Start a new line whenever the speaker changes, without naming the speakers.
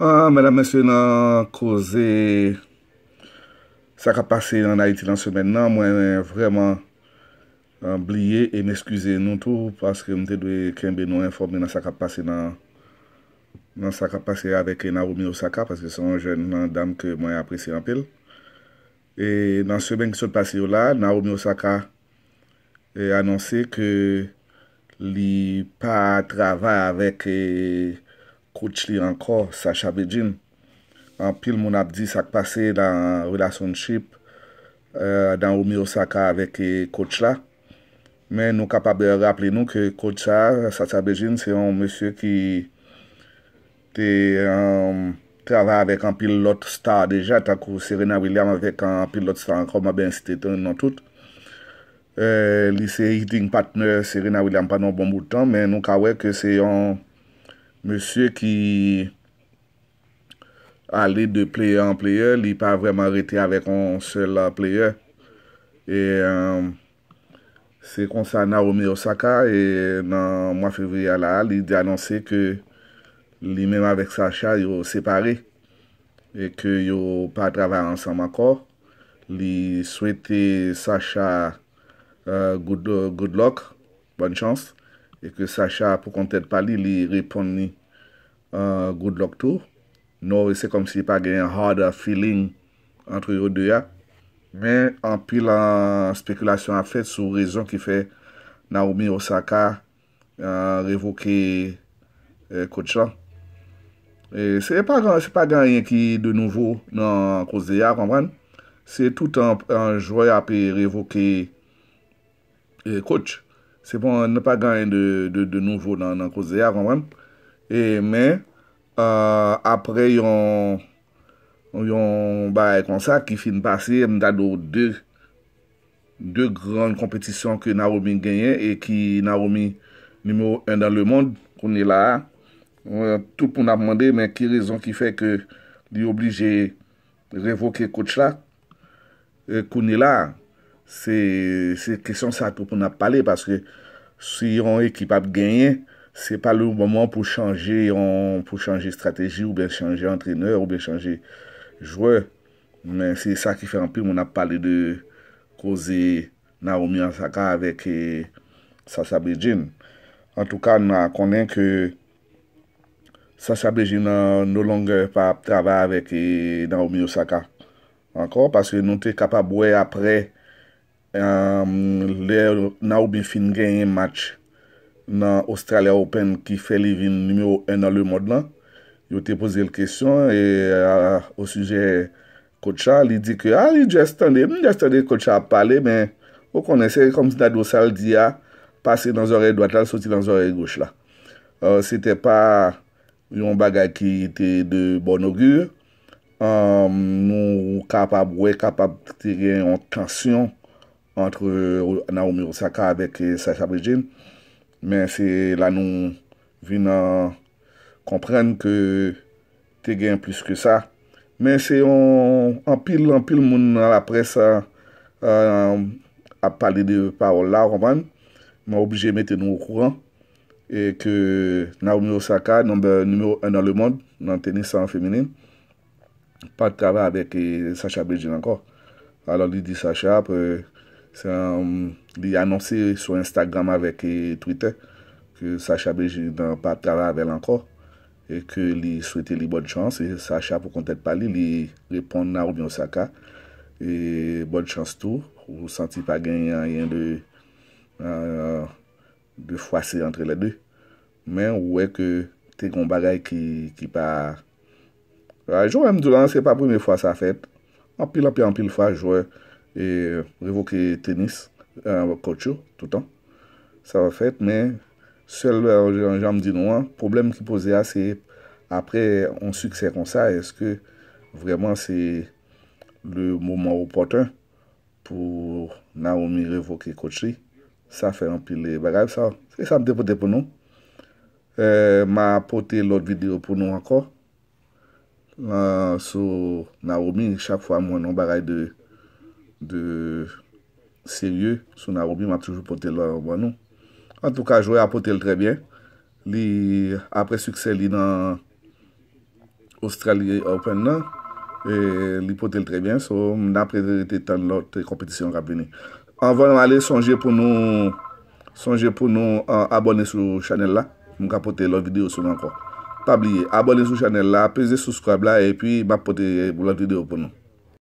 Ah, mè la mè sè nan koze sa ka pase nan Haiti nan semen nan, euh, mwen mè vreman blie et mè eskuse nou tou paske mte dwe kenbe nou informe nan sa ka pase nan nan sa ka pase avèk nan Rumi Osaka paske son jèn nan dam ke mwen apresi anpil. E nan semen ki sol pase yo la, nan Rumi Osaka euh, anonsè ke li pa trava avèk e euh, kouch li anko, Sacha Bejin. An pil moun ap di sak pase dan relasyonship euh, dan Omi Osaka avek kouch e la. Men nou kapab rapple nou ke kouch sa, Sacha Bejin, se yon monsye ki te um, travare avek an pil lot star deja, takou Serena William avek an pil lot star anko, mabensi te ton non tout. Euh, li se hiting partner Serena William panon bon moutan, men nou ka wek se yon Monsye ki ale de playe an playe li pa vreman rete avek an sel playe. E euh, se konsan Naomi Osaka e nan mwa fevri ala li di anonse ke li menm avek Sasha yo separe. E ke yo pa travare ansan makor. Li swete Sasha euh, good luck, bon chans. E ke Sacha pou konten pali li repon ni euh, goud loktou. Nou e se kom si pa gen yon hard a feeling antre yon de ya. Men anpil an spekulasyon ap fet sou rezon ki fe Naomi Osaka revoke koutch la. Se pa gen yon ki de nouvo nan kous de ya, kompran. Se tout an jway ap revoke koutch. Se bon, ne pa ganyen de nouvo nan Kozeyav anman. E men, apre yon baye konsa ki fin basi, m dadou 2 gran kompetisyon ke Naomi genyen e ki Naomi nimo 1 dan le mond, kouni la a. Tout pou nan mande, men ki rezon ki fe ke li oblije revoke kouch la, kouni euh, la a. Se kesyon sa pou pou nap pale, paske si yon ekip ap genye, se pa lou mouman pou chanje, pou chanje strateji, ou ben chanje antreneur, ou ben chanje jwè. Men se sa ki fe anpil, mou nap pale de koze Naomi Osaka avèk e, Sasa Bejin. An tou ka, nou konen ke Sasa Bejin nan nou long pa travè avèk e, Naomi Osaka. Ankon, paske nou te kapabwe apre Ehm, na oube fin genye match nan Australia Open ki fe li vin nume ou en an le mod lan yo te pose l kèsyon e o suje kocha li di ke a li jastande, jastande kocha a pale men ou konense kom si na dosal di a pase nan zore doatal soti nan zore goch la se te pa yon bagay ki te de bon ogur ehm, nou kapab wè kapab te gen yon tansyon entre euh, Naomi Osaka avec euh, Sacha Bridgen. Mais c'est là nous venons comprendre que t'es gain plus que ça. Mais c'est en pile, en pile, moun dans la presse a parlé de par la romane. M'a obligé de nous mettre au courant et que Naomi Osaka, nommé numéro un dans le monde dans le tennis en féminin, partrava avec euh, Sacha Bridgen encore. Alors lui dit Sacha, il a dit, Um, li anonsi sou Instagram avek e Twitter, ke Sacha Bejidan pa travavel ankor, e ke li souwete li bod chans, e Sacha pou konten pali, li repon nan oubyon Saka, e bod chans tou, ou santi pa gen yon de, euh, de fwase entre le de, men ouwe ke te goun bagay ki pa, jou mdou lan, se pa pweme fwa sa fwete, anpil anpil anpil fwa, jou mdou lan, E revoke tenis. Kotsho tout an. Sa va fet. Men, sel janm di nou an. Problem ki pose a, se apre an sukser an sa, eske vreman se le mouman ou poten pou Naomi revoke kotshi. Sa fe an pil e bagay. Sa m depote pou nou. E, ma apote lot video pou nou anko. Sou Naomi chak fwa mwen an bagay de de serye sou nan oubi, ma toujou pote lor ou ban nou. An tou ka, jou e apote l trebyen. Li, apre suksen li nan Australie Open nan, li pote l trebyen, sou nan prezirete tan lote kompetisyon rap veni. An van nou ale sonje pou nou abone sou chanel la, mou ka pote lor videyo sou nan kon. Pabliye, abone sou chanel la, peze sou skwab la, e pi ma pote lor videyo ou ban nou.